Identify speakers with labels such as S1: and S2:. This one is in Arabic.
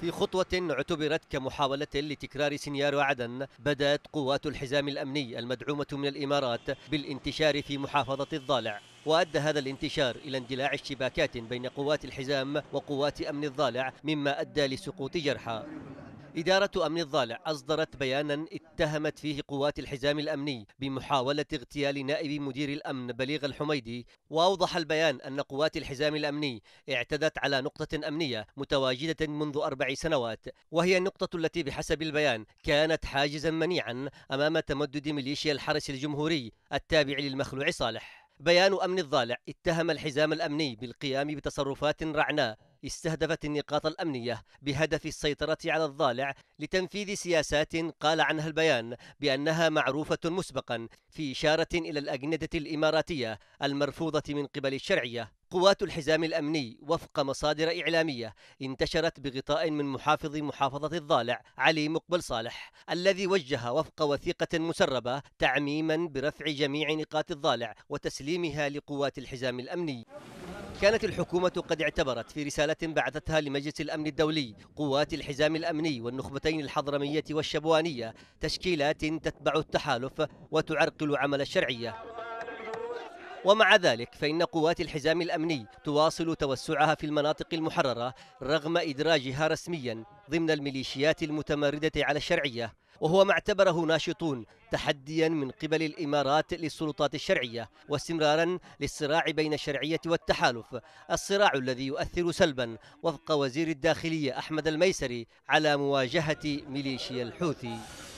S1: في خطوة اعتبرت كمحاولة لتكرار سيناريو عدن بدأت قوات الحزام الأمني المدعومة من الإمارات بالانتشار في محافظة الضالع وأدى هذا الانتشار إلى اندلاع اشتباكات بين قوات الحزام وقوات أمن الضالع مما أدى لسقوط جرحى إدارة أمن الضالع أصدرت بيانا اتهمت فيه قوات الحزام الأمني بمحاولة اغتيال نائب مدير الأمن بليغ الحميدي وأوضح البيان أن قوات الحزام الأمني اعتدت على نقطة أمنية متواجدة منذ أربع سنوات وهي النقطة التي بحسب البيان كانت حاجزا منيعا أمام تمدد ميليشيا الحرس الجمهوري التابع للمخلوع صالح بيان أمن الضالع اتهم الحزام الأمني بالقيام بتصرفات رعناء استهدفت النقاط الأمنية بهدف السيطرة على الضالع لتنفيذ سياسات قال عنها البيان بأنها معروفة مسبقا في إشارة إلى الأجندة الإماراتية المرفوضة من قبل الشرعية قوات الحزام الأمني وفق مصادر إعلامية انتشرت بغطاء من محافظ محافظة الضالع علي مقبل صالح الذي وجه وفق وثيقة مسربة تعميما برفع جميع نقاط الضالع وتسليمها لقوات الحزام الأمني كانت الحكومة قد اعتبرت في رسالة بعثتها لمجلس الأمن الدولي قوات الحزام الأمني والنخبتين الحضرمية والشبوانية تشكيلات تتبع التحالف وتعرقل عمل الشرعية ومع ذلك فإن قوات الحزام الأمني تواصل توسعها في المناطق المحررة رغم إدراجها رسميا ضمن الميليشيات المتمردة على الشرعية وهو ما اعتبره ناشطون تحديا من قبل الإمارات للسلطات الشرعية واستمرارا للصراع بين الشرعية والتحالف الصراع الذي يؤثر سلبا وفق وزير الداخلية أحمد الميسري على مواجهة ميليشيا الحوثي